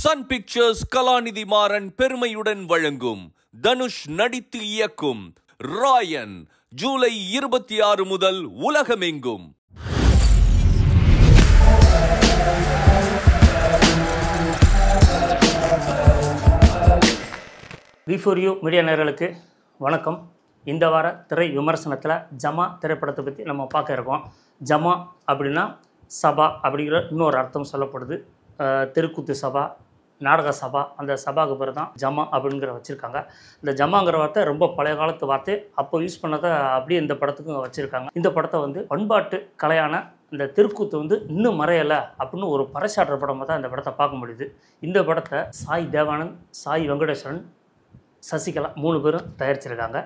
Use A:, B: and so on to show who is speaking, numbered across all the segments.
A: Sun pictures கலாநிதி மாறன் பெருமையுடன் வழங்கும் தனுஷ் நடித்து இயக்கும் ராயன் ஜூலை இருபத்தி ஆறு முதல் உலகமெங்கும் விஃபோரியூ மீடியா நேர்களுக்கு வணக்கம் இந்த வார திரை விமர்சனத்தில் ஜமா திரைப்படத்தை பற்றி நம்ம பார்க்க இருக்கோம் ஜமா அப்படின்னா சபா அப்படிங்கிற இன்னொரு அர்த்தம் சொல்லப்படுது தெருக்கூத்து சபா நாடக சபா அந்த சபாவுக்கு பேர் தான் ஜமா அப்படிங்கிற வச்சுருக்காங்க இந்த ஜமாங்கிற வார்த்தை ரொம்ப பழைய காலத்து வார்த்தை அப்போ யூஸ் பண்ணதை அப்படியே இந்த படத்துக்கும் வச்சுருக்காங்க இந்த படத்தை வந்து பண்பாட்டு கலையான இந்த தெருக்கூத்து வந்து இன்னும் மறையலை அப்படின்னு ஒரு பறைசாடுற படமாக தான் இந்த படத்தை பார்க்க முடியுது இந்த படத்தை சாய் தேவானந்த் சாய் வெங்கடேஸ்வரன் சசிகலா மூணு பேரும் தயாரிச்சிருக்காங்க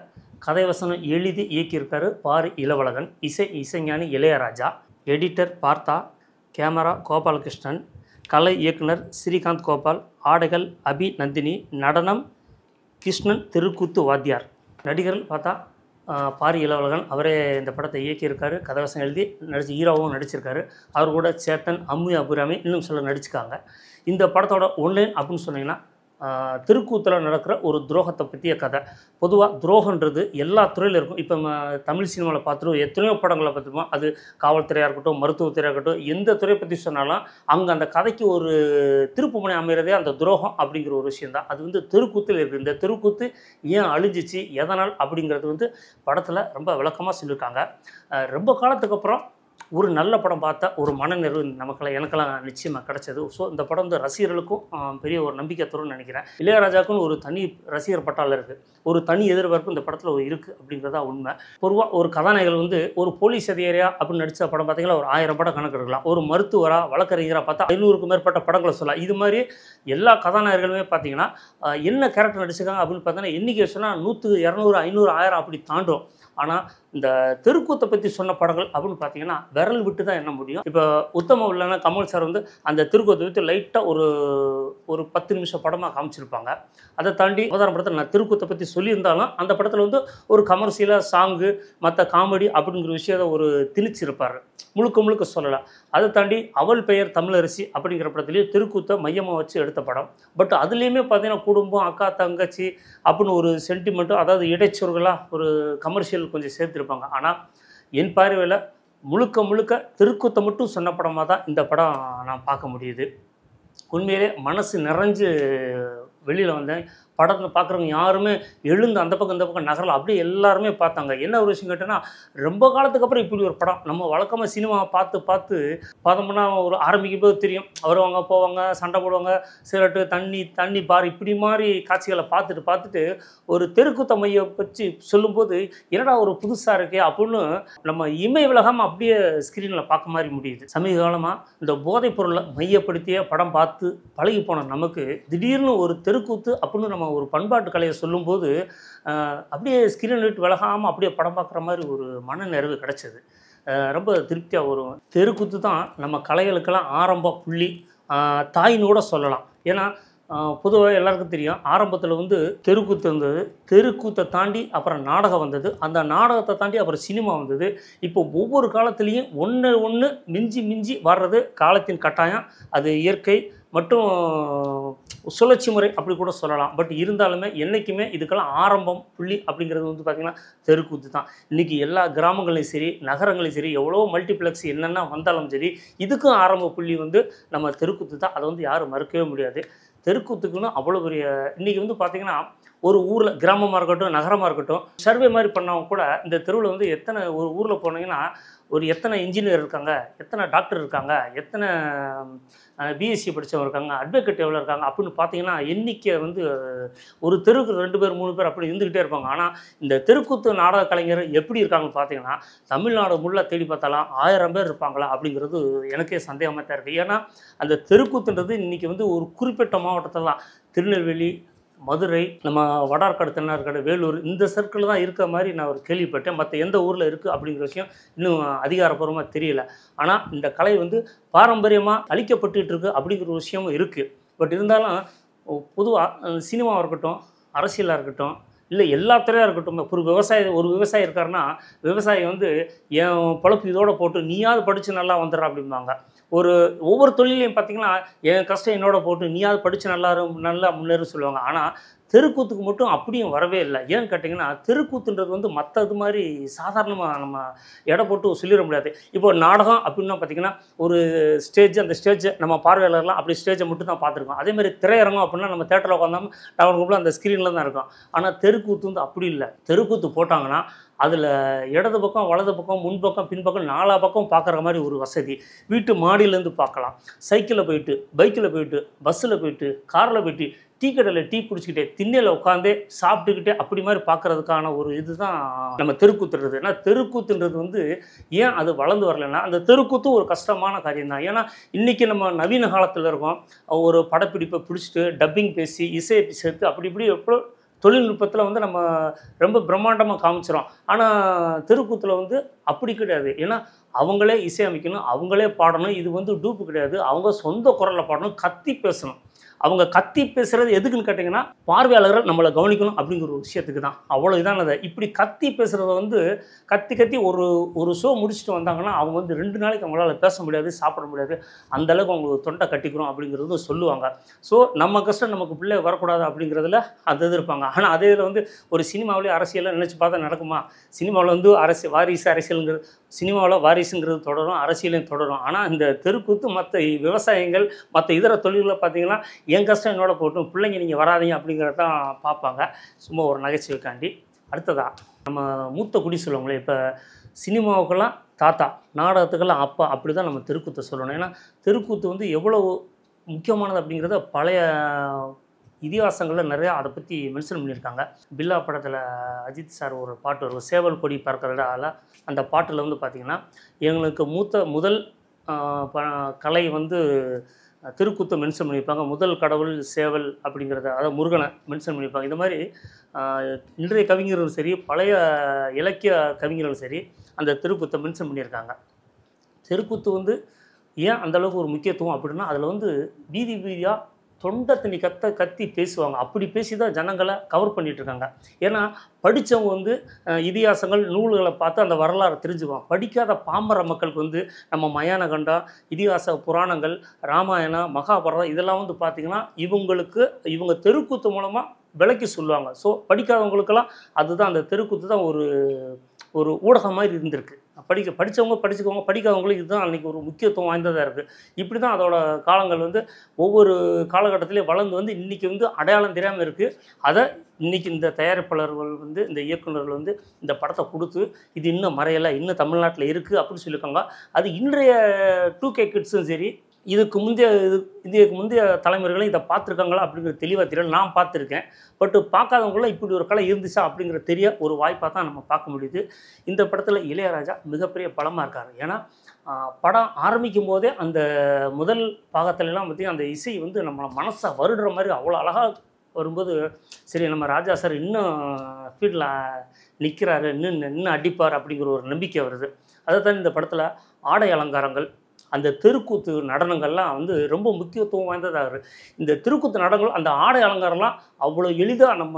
A: கதைவசனம் எழுதி இயக்கியிருக்காரு பாரு இளவழகன் இசை இசைஞானி இளையராஜா எடிட்டர் பார்த்தா கேமரா கோபாலகிருஷ்ணன் கலை இயக்குனர் ஸ்ரீகாந்த் கோபால் ஆடைகள் அபி நந்தினி நடனம் கிருஷ்ணன் திருக்கூத்து வாத்தியார் நடிகர்கள் பார்த்தா பாரி இளவலகன் அவரே இந்த படத்தை இயக்கியிருக்காரு கதவசம் எழுதி நடிச்சு ஹீரோவும் நடிச்சிருக்காரு அவர் கூட சேத்தன் அம்மு அபுராமி இன்னும் சிலர் நடிச்சிருக்காங்க இந்த படத்தோட ஒன்லைன் அப்படின்னு சொன்னீங்கன்னா திருக்கூத்தில் நடக்கிற ஒரு துரோகத்தை பற்றிய கதை பொதுவாக துரோகன்றது எல்லா துறையிலும் இருக்கும் இப்போ தமிழ் சினிமாவில் பார்த்துருவோம் எத்தனையோ படங்களை பார்த்துருவோம் அது காவல்துறையாக இருக்கட்டும் மருத்துவத்துறையாக இருக்கட்டும் எந்த துறையை பற்றி சொன்னாலும் அங்கே அந்த கதைக்கு ஒரு திருப்புமுனை அமைகிறதே அந்த துரோகம் அப்படிங்கிற ஒரு விஷயம் தான் அது வந்து திருக்கூத்தில் இருக்குது இந்த திருக்கூத்து ஏன் அழிஞ்சிச்சு எதனால் அப்படிங்கிறது வந்து படத்தில் ரொம்ப விளக்கமாக சொல்லியிருக்காங்க ரொம்ப காலத்துக்கு அப்புறம் ஒரு நல்ல படம் பார்த்தா ஒரு மனநிறைவு நமக்கெல்லாம் எனக்கெல்லாம் நிச்சயமாக கிடச்சது ஸோ இந்த படம் வந்து ரசிகர்களுக்கும் பெரிய ஒரு நம்பிக்கை தரும்னு நினைக்கிறேன் இளையராஜாக்குன்னு ஒரு தனி ரசிகர் பட்டாளம் இருக்குது ஒரு தனி எதிர்பார்ப்பு இந்த படத்தில் இருக்குது அப்படிங்கிறதா உண்மை பொதுவாக ஒரு கதாநாயகர் வந்து ஒரு போலீஸ் அதிகாரியா அப்படின்னு நடித்த படம் பார்த்தீங்கன்னா ஒரு ஆயிரம் படம் கணக்கு எடுக்கலாம் ஒரு மருத்துவராக வழக்கறிஞராக பார்த்தா ஐநூறுக்கும் மேற்பட்ட படங்களை சொல்லலாம் இது மாதிரி எல்லா கதாநாயகர்களுமே பார்த்தீங்கன்னா என்ன கேரக்டர் நடிச்சிருக்காங்க அப்படின்னு பார்த்தீங்கன்னா எண்ணிக்கை சொன்னால் நூற்று இரநூறு ஐநூறு ஆயிரம் அப்படி தாண்டும் ஆனால் இந்த தெருக்கூத்தை பற்றி சொன்ன படங்கள் அப்படின்னு பார்த்தீங்கன்னா விரல் விட்டு தான் என்ன முடியும் இப்போ உத்தம உள்ளனா கமல் சார் வந்து அந்த திருக்கூத்தை பற்றி லைட்டாக ஒரு ஒரு பத்து நிமிஷம் படமாக காமிச்சிருப்பாங்க அதை தாண்டி உதாரண படத்தில் நான் திருக்கூத்தை பற்றி சொல்லியிருந்தாலும் அந்த படத்தில் வந்து ஒரு கமர்ஷியலாக சாங்கு மற்ற காமெடி அப்படிங்கிற விஷயத்தை ஒரு திணிச்சிருப்பார் முழுக்க முழுக்க சொல்லலாம் அதை தாண்டி அவள் பெயர் தமிழரசி அப்படிங்கிற படத்துலேயும் திருக்கூத்தை மையமாக வச்சு எடுத்த படம் பட் அதுலேயுமே பார்த்தீங்கன்னா குடும்பம் அக்கா தங்கச்சி அப்படின்னு ஒரு சென்டிமெண்ட்டும் அதாவது இடைச்சொருகளாக ஒரு கமர்ஷியல் கொஞ்சம் சேர்த்து வச்சுருப்பாங்க ஆனால் என் பார்வையில் முழுக்க முழுக்க திருக்குத்தை மட்டும் சொன்ன படமாக தான் இந்த படம் நான் பார்க்க முடியுது உண்மையிலே மனசு நிறைஞ்சு வெளியில் வந்தேன் படத்தில் பார்க்குறவங்க யாருமே எழுந்து அந்த பக்கம் இந்த பக்கம் நகரில் அப்படியே எல்லாருமே பார்த்தாங்க என்ன ஒரு விஷயம் கேட்டோன்னா ரொம்ப காலத்துக்கு அப்புறம் இப்படி ஒரு படம் நம்ம வழக்கமாக சினிமா பார்த்து பார்த்து பார்த்தோம்னா ஒரு ஆரம்பிக்கும் போது தெரியும் வருவாங்க போவாங்க சண்டை போடுவாங்க சிலட்டு தண்ணி தண்ணி பார் இப்படி மாதிரி காட்சிகளை பார்த்துட்டு பார்த்துட்டு ஒரு தெருக்குத்த மையம் பற்றி சொல்லும்போது என்னடா ஒரு புதுசாக இருக்கே அப்படின்னு நம்ம இமை விலகம் அப்படியே ஸ்க்ரீனில் பார்க்க மாதிரி முடியுது சமீப காலமாக இந்த போதைப் பொருளை மையப்படுத்திய படம் பார்த்து பழகி போன நமக்கு திடீர்னு ஒரு தெருக்கூத்து அப்படின்னு நம்ம ஒரு பண்பாட்டு கலையை சொல்லும்போது அப்படியே ஸ்கிரீன் லைட் விலகாமல் அப்படியே படம் பார்க்குற மாதிரி ஒரு மன நிறைவு கிடச்சிது ரொம்ப திருப்தியாக வரும் தெருக்குத்து தான் நம்ம கலைகளுக்கெல்லாம் ஆரம்ப புள்ளி தாயின்னு கூட சொல்லலாம் ஏன்னா பொதுவாக எல்லாருக்கும் தெரியும் ஆரம்பத்தில் வந்து தெருக்கூத்து இருந்தது தெருக்கூத்தை தாண்டி அப்புறம் நாடகம் வந்தது அந்த நாடகத்தை தாண்டி அப்புறம் சினிமா வந்தது இப்போ ஒவ்வொரு காலத்துலேயும் ஒன்று ஒன்று மிஞ்சி மிஞ்சி வர்றது காலத்தின் கட்டாயம் அது இயற்கை மற்றும் சுழற்சி முறை அப்படி கூட சொல்லலாம் பட் இருந்தாலுமே என்றைக்குமே இதுக்கெல்லாம் ஆரம்பம் புள்ளி அப்படிங்கிறது வந்து பார்த்திங்கன்னா தெருக்கூத்து தான் இன்றைக்கி எல்லா கிராமங்களையும் சரி நகரங்களையும் சரி எவ்வளோ மல்டிப்ளெக்ஸ் என்னென்ன வந்தாலும் சரி இதுக்கும் ஆரம்ப புள்ளி வந்து நம்ம தெருக்கூத்து தான் அதை வந்து யாரும் மறுக்கவே முடியாது தெருக்கூத்துக்குன்னு அவ்வளோ பெரிய இன்றைக்கி வந்து பார்த்திங்கன்னா ஒரு ஊரில் கிராமமாக இருக்கட்டும் நகரமாக இருக்கட்டும் சர்வே மாதிரி பண்ணவங்க கூட இந்த தெருவில் வந்து எத்தனை ஒரு ஊரில் போனீங்கன்னா ஒரு எத்தனை இன்ஜினியர் இருக்காங்க எத்தனை டாக்டர் இருக்காங்க எத்தனை பிஎஸ்சி படித்தவங்க இருக்காங்க அட்வொகேட் எவ்வளோ இருக்காங்க அப்படின்னு பார்த்தீங்கன்னா எண்ணிக்கை வந்து ஒரு தெருக்கு ரெண்டு பேர் மூணு பேர் அப்படி இருந்துக்கிட்டே இருப்பாங்க ஆனால் இந்த தெருக்கூத்து நாடக கலைஞர் எப்படி இருக்காங்கன்னு பார்த்தீங்கன்னா தமிழ்நாடு முள்ள தேடி பார்த்தாலாம் ஆயிரம் பேர் இருப்பாங்களா அப்படிங்கிறது எனக்கே சந்தேகமாக தான் இருக்குது ஏன்னா அந்த தெருக்கூத்துன்றது இன்றைக்கி வந்து ஒரு குறிப்பிட்ட மாவட்டத்தில் தான் திருநெல்வேலி மதுரை நம்ம வடார்காடு தென்னார்காடு வேலூர் இந்த சர்க்கிள் தான் இருக்க மாதிரி நான் ஒரு கேள்விப்பட்டேன் மற்ற எந்த ஊரில் இருக்குது அப்படிங்கிற விஷயம் இன்னும் அதிகாரப்பூர்வமாக தெரியல ஆனால் இந்த கலை வந்து பாரம்பரியமாக அழிக்கப்பட்டு இருக்கு அப்படிங்கிற ஒரு விஷயமும் இருக்குது பட் இருந்தாலும் பொதுவாக சினிமாவாக இருக்கட்டும் அரசியலாக இருக்கட்டும் இல்லை எல்லா துறையாக இருக்கட்டும் ஒரு விவசாயி ஒரு விவசாயி இருக்காருன்னா விவசாயி வந்து என் பழப்பு இதோடு போட்டு நீயாவது படித்து நல்லா வந்துடுறா அப்படிம்பாங்க ஒரு ஒவ்வொரு தொழிலையும் பார்த்தீங்கன்னா என் கஷ்டம் என்னோட போட்டு நீயாவது படித்து நல்லா நல்லா முன்னேறும் சொல்லுவாங்க ஆனால் தெருக்கூத்துக்கு மட்டும் அப்படியும் வரவே இல்லை ஏன்னு கேட்டிங்கன்னா தெருக்கூத்துன்றது வந்து மற்ற இது மாதிரி சாதாரணமாக நம்ம எடை போட்டு சொல்லிட முடியாது இப்போ நாடகம் அப்படின்னா பார்த்திங்கன்னா ஒரு ஸ்டேஜ் அந்த ஸ்டேஜ் நம்ம பார்வையாளர்லாம் அப்படி ஸ்டேஜை மட்டும் தான் பார்த்துருக்கோம் அதேமாதிரி திரையரங்கம் அப்படின்னா நம்ம தேட்டரில் உட்காந்தாம டவுன் குரூப்பில் அந்த ஸ்க்ரீனில் தான் இருக்கும் ஆனால் தெருக்கூத்து வந்து அப்படி இல்லை தெருக்கூத்து போட்டாங்கன்னா அதில் இடது பக்கம் வலது பக்கம் முன்பக்கம் பின்பக்கம் நாலா பக்கம் பார்க்குற மாதிரி ஒரு வசதி வீட்டு மாடியிலேருந்து பார்க்கலாம் சைக்கிளில் போயிட்டு பைக்கில் போயிட்டு பஸ்ஸில் போயிட்டு காரில் போயிட்டு டீ கடையில் டீ குடிச்சிக்கிட்டே திண்ணையில் உட்காந்து சாப்பிட்டுக்கிட்டே அப்படி மாதிரி பார்க்குறதுக்கான ஒரு இதுதான் நம்ம தெருக்கூத்துறது ஏன்னா தெருக்கூத்துன்றது வந்து ஏன் அது வளர்ந்து வரலைன்னா அந்த தெருக்கூத்து ஒரு கஷ்டமான காரியம் தான் ஏன்னா இன்றைக்கி நம்ம நவீன காலத்தில் இருக்கோம் ஒரு படப்பிடிப்பை பிடிச்சிட்டு டப்பிங் பேசி இசையை சேர்த்து அப்படி இப்படி எப்போ தொழில்நுட்பத்தில் வந்து நம்ம ரொம்ப பிரம்மாண்டமாக காமிச்சிடும் ஆனால் தெருக்கூத்தில் வந்து அப்படி கிடையாது ஏன்னா அவங்களே இசையமைக்கணும் அவங்களே பாடணும் இது வந்து டூப்பு கிடையாது அவங்க சொந்த குரலில் பாடணும் கத்தி பேசணும் அவங்க கத்தி பேசுகிறது எதுக்குன்னு கேட்டிங்கன்னா பார்வையாளர்கள் நம்மளை கவனிக்கணும் அப்படிங்கிற ஒரு விஷயத்துக்கு தான் அவ்வளோ இதான் அதை இப்படி கத்தி பேசுகிறத வந்து கத்தி கத்தி ஒரு ஒரு ஷோ முடிச்சுட்டு வந்தாங்கன்னா அவங்க வந்து ரெண்டு நாளைக்கு அவங்களால பேச முடியாது சாப்பிட முடியாது அந்தளவுக்கு அவங்களுக்கு தொண்டை கட்டிக்கிறோம் அப்படிங்கிறது சொல்லுவாங்க ஸோ நம்ம கஷ்டம் நமக்கு பிள்ளை வரக்கூடாது அப்படிங்கிறதுல அது இது இருப்பாங்க ஆனால் அதே இதில் வந்து ஒரு சினிமாவிலேயே அரசியலாம் நினச்சி பார்த்தா நடக்குமா சினிமாவில் வந்து அரசியல் வாரிசு அரசியலுங்கிறது சினிமாவில் வாரிசுங்கிறது தொடரும் அரசியலையும் தொடரும் ஆனால் இந்த தெருக்கூத்து மற்ற விவசாயங்கள் மற்ற இதர தொழில்களை பார்த்தீங்கன்னா என் கஷ்டம் என்னோட போட்டும் பிள்ளைங்க நீங்கள் வராதீங்க அப்படிங்கிறத தான் பார்ப்பாங்க சும்மா ஒரு நகைச்சுவைக்காண்டி அடுத்ததா நம்ம மூத்த குடி சொல்லுவாங்களே இப்போ சினிமாவுக்கெல்லாம் தாத்தா நாடகத்துக்கெல்லாம் அப்பா அப்படி தான் நம்ம தெருக்கூத்தை சொல்லணும் ஏன்னா தெருக்கூத்து வந்து எவ்வளோ முக்கியமானது அப்படிங்கிறத பழைய இதிகாசங்களில் நிறையா அதை பற்றி மென்ஷன் பண்ணியிருக்காங்க பில்லா படத்தில் அஜித் சார் ஒரு பாட்டு வரும் சேவல் கொடி பறக்கிறதால அந்த பாட்டில் வந்து பார்த்திங்கன்னா எங்களுக்கு மூத்த முதல் ப கலை வந்து திருக்குத்தை மென்ஷன் பண்ணியிருப்பாங்க முதல் கடவுள் சேவல் அப்படிங்கிறத அதாவது முருகனை மென்ஷன் பண்ணியிருப்பாங்க இந்த மாதிரி இன்றைய கவிஞர்களும் சரி பழைய இலக்கிய கவிஞர்களும் சரி அந்த திருக்குத்தை மென்ஷன் பண்ணியிருக்காங்க திருக்குத்து வந்து ஏன் அந்தளவுக்கு ஒரு முக்கியத்துவம் அப்படின்னா அதில் வந்து வீதி வீதியாக தொண்டை தண்ணி கத்த கத்தி பேசுவாங்க அப்படி பேசி தான் ஜனங்களை கவர் பண்ணிகிட்ருக்காங்க ஏன்னா படித்தவங்க வந்து இதிகாசங்கள் நூல்களை பார்த்து அந்த வரலாறு தெரிஞ்சுக்குவாங்க படிக்காத பாம்பர மக்களுக்கு வந்து நம்ம மயான கண்டம் இதிகாச புராணங்கள் ராமாயணம் மகாபாரதம் இதெல்லாம் வந்து பார்த்திங்கன்னா இவங்களுக்கு இவங்க தெருக்கூத்து மூலமாக விளக்கி சொல்லுவாங்க ஸோ படிக்காதவங்களுக்கெல்லாம் அதுதான் அந்த தெருக்கூத்து தான் ஒரு ஒரு ஊடகம் மாதிரி இருந்திருக்கு படிக்க படித்தவங்க படிச்சுக்கோங்க படிக்காதவங்களுக்கு இதுதான் அன்றைக்கி ஒரு முக்கியத்துவம் வாய்ந்ததாக இருக்குது இப்படி தான் அதோட காலங்கள் வந்து ஒவ்வொரு காலகட்டத்திலே வளர்ந்து வந்து இன்றைக்கி வந்து அடையாளம் தெரியாமல் இருக்குது அதை இன்றைக்கி இந்த தயாரிப்பாளர்கள் வந்து இந்த இயக்குநர்கள் வந்து இந்த படத்தை கொடுத்து இது இன்னும் மறையலை இன்னும் தமிழ்நாட்டில் இருக்குது அப்படின்னு சொல்லியிருக்காங்க அது இன்றைய டூ கே கிட்ஸும் சரி இதுக்கு முந்தைய இது இதுக்கு முந்தைய தலைமுறைகளும் இதை பார்த்துருக்காங்களா அப்படிங்கிற தெளிவாக தெரியல நான் பார்த்துருக்கேன் பட்டு பார்க்காதவங்கள இப்படி ஒரு கலை இருந்துச்சா அப்படிங்கிற தெரிய ஒரு வாய்ப்பாக தான் நம்ம பார்க்க முடியுது இந்த படத்தில் இளையராஜா மிகப்பெரிய படமாக இருக்கார் ஏன்னா படம் ஆரம்பிக்கும் போதே அந்த முதல் பாகத்துலலாம் பார்த்திங்கன்னா அந்த இசை வந்து நம்மளை மனசை வருடுற மாதிரி அவ்வளோ அழகாக வரும்போது சரி நம்ம ராஜா சார் இன்னும் ஃபீல்டில் நிற்கிறாரு இன்னும் இன்னும் அடிப்பார் அப்படிங்கிற ஒரு நம்பிக்கை வருது அதை தான் இந்த படத்தில் ஆடை அலங்காரங்கள் அந்த தெருக்கூத்து நடனங்கள்லாம் வந்து ரொம்ப முக்கியத்துவம் வாய்ந்ததாக இருக்குது இந்த திருக்கூத்து நடனங்கள் அந்த ஆடை அலங்காரம்லாம் அவ்வளோ எளிதாக நம்ம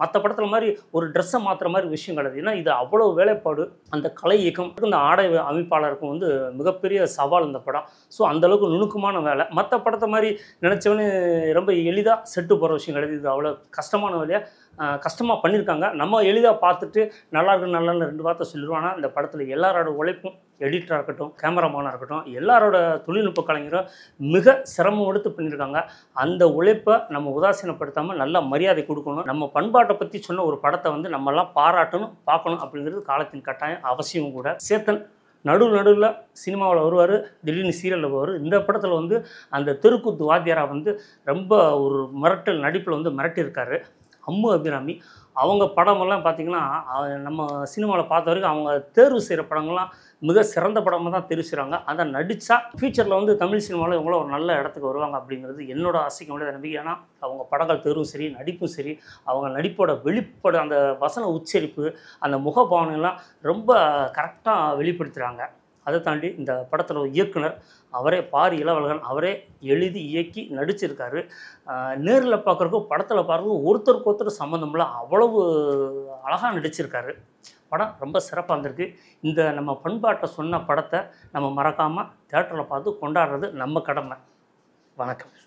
A: மற்ற படத்தில் மாதிரி ஒரு ட்ரெஸ்ஸை மாற்றுற மாதிரி விஷயம் கிடையாது ஏன்னா இது அவ்வளோ வேலைப்பாடு அந்த கலை இயக்கம் இந்த ஆடை அமைப்பாளருக்கும் வந்து மிகப்பெரிய சவால் இந்த படம் ஸோ அந்தளவுக்கு நுணுக்கமான வேலை மற்ற படத்தை மாதிரி நினச்சவனே ரொம்ப எளிதாக செட்டு போகிற விஷயம் கிடையாது இது அவ்வளோ கஷ்டமான வேலையாக கஷ்டமாக பண்ணியிருக்காங்க நம்ம எளிதாக பார்த்துட்டு நல்லா இருக்கு நல்லா ரெண்டு வார்த்தை சொல்லிடுவோம் ஆனால் இந்த படத்தில் எல்லாரோட உழைப்பும் எடிட்டராக இருக்கட்டும் கேமராமேனாக இருக்கட்டும் எல்லாரோட தொழில்நுட்ப கலைஞரும் மிக சிரமம் எடுத்து பண்ணியிருக்காங்க அந்த உழைப்பை நம்ம உதாசீனப்படுத்தாமல் நல்லா மரியாதை கொடுக்கணும் நம்ம பண்பாட்டை பற்றி சொன்ன ஒரு படத்தை வந்து நம்மலாம் பாராட்டணும் பார்க்கணும் அப்படிங்கிறது காலத்தின் கட்டாயம் அவசியம் கூட சேத்தன் நடுவு நடுவில் சினிமாவில் வருவார் திடீர்னு சீரியலில் வருவார் இந்த படத்தில் வந்து அந்த தெருக்கூத்து வாத்தியாரா வந்து ரொம்ப ஒரு மிரட்டல் நடிப்பில் வந்து மிரட்டியிருக்காரு அம்மு அபிராமி அவங்க படமெல்லாம் பார்த்திங்கன்னா நம்ம சினிமாவில் பார்த்த வரைக்கும் அவங்க தேர்வு செய்கிற படங்கள்லாம் மிக சிறந்த படமாக தான் தெரிவு செய்கிறாங்க அதை நடித்தா ஃபியூச்சரில் வந்து தமிழ் சினிமாவில் இவங்களும் ஒரு நல்ல இடத்துக்கு வருவாங்க அப்படிங்கிறது என்னோட அசைக்க முடியாத நம்பிக்கை ஏன்னா அவங்க படங்கள் தேர்வும் சரி நடிப்பும் சரி அவங்க நடிப்போட வெளிப்பட அந்த வசன உச்சரிப்பு அந்த முகபாவனைலாம் ரொம்ப கரெக்டாக வெளிப்படுத்துகிறாங்க அதை தாண்டி இந்த படத்தில் ஒரு இயக்குனர் அவரே பாரி இளவழகன் அவரே எழுதி இயக்கி நடிச்சிருக்காரு நேரில் பார்க்குறக்கும் படத்தில் பார்க்குறதுக்கும் ஒருத்தருக்கு ஒருத்தர் சம்மந்தம் இல்லை அவ்வளவு அழகாக நடிச்சிருக்காரு படம் ரொம்ப சிறப்பாக இருந்திருக்கு இந்த நம்ம பண்பாட்டை சொன்ன படத்தை நம்ம மறக்காமல் தேட்டரில் பார்த்து கொண்டாடுறது நம்ம கடமை வணக்கம்